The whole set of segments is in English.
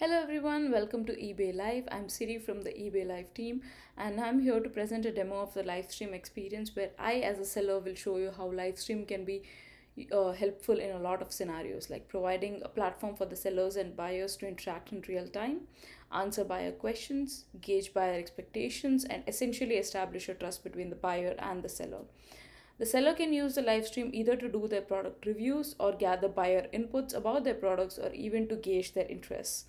Hello everyone, welcome to eBay Live. I'm Siri from the eBay Live team and I'm here to present a demo of the live stream experience where I as a seller will show you how live stream can be uh, helpful in a lot of scenarios like providing a platform for the sellers and buyers to interact in real time, answer buyer questions, gauge buyer expectations and essentially establish a trust between the buyer and the seller. The seller can use the live stream either to do their product reviews or gather buyer inputs about their products or even to gauge their interests.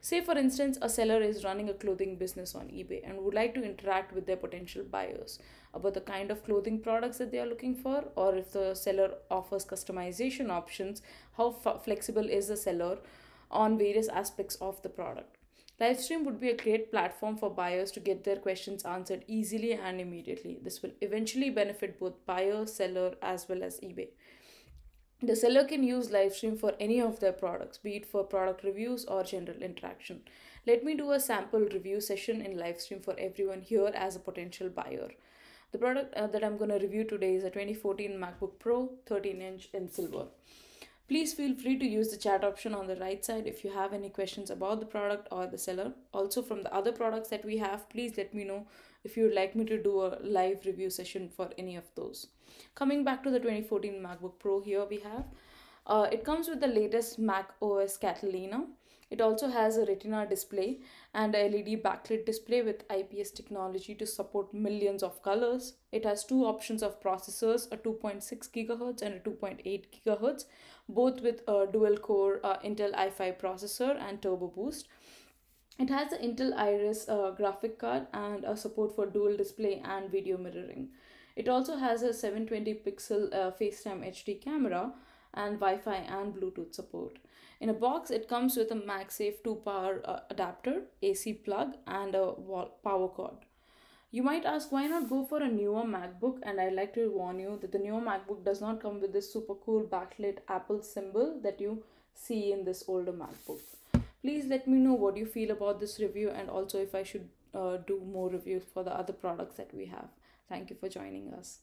Say, for instance, a seller is running a clothing business on eBay and would like to interact with their potential buyers about the kind of clothing products that they are looking for, or if the seller offers customization options, how flexible is the seller on various aspects of the product. Livestream would be a great platform for buyers to get their questions answered easily and immediately. This will eventually benefit both buyer, seller, as well as eBay. The seller can use Livestream for any of their products, be it for product reviews or general interaction. Let me do a sample review session in Livestream for everyone here as a potential buyer. The product uh, that I'm going to review today is a 2014 MacBook Pro 13 inch in silver. Please feel free to use the chat option on the right side if you have any questions about the product or the seller. Also from the other products that we have, please let me know if you would like me to do a live review session for any of those. Coming back to the 2014 MacBook Pro here we have uh, it comes with the latest Mac OS Catalina. It also has a retina display and a LED backlit display with IPS technology to support millions of colors. It has two options of processors, a 2.6 GHz and a 2.8 GHz, both with a dual core uh, Intel i5 processor and turbo boost. It has the Intel Iris uh, graphic card and a support for dual display and video mirroring. It also has a 720 pixel uh, FaceTime HD camera and Wi-Fi and Bluetooth support. In a box, it comes with a MagSafe 2 power uh, adapter, AC plug, and a wall power cord. You might ask why not go for a newer MacBook and I'd like to warn you that the newer MacBook does not come with this super cool backlit Apple symbol that you see in this older MacBook. Please let me know what you feel about this review and also if I should uh, do more reviews for the other products that we have. Thank you for joining us.